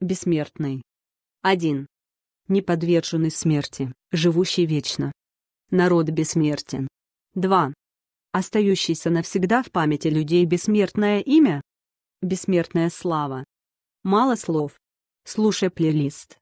бессмертный. 1. Не подверженный смерти, живущий вечно. Народ бессмертен. 2. Остающийся навсегда в памяти людей бессмертное имя. Бессмертная слава. Мало слов. Слушай плейлист.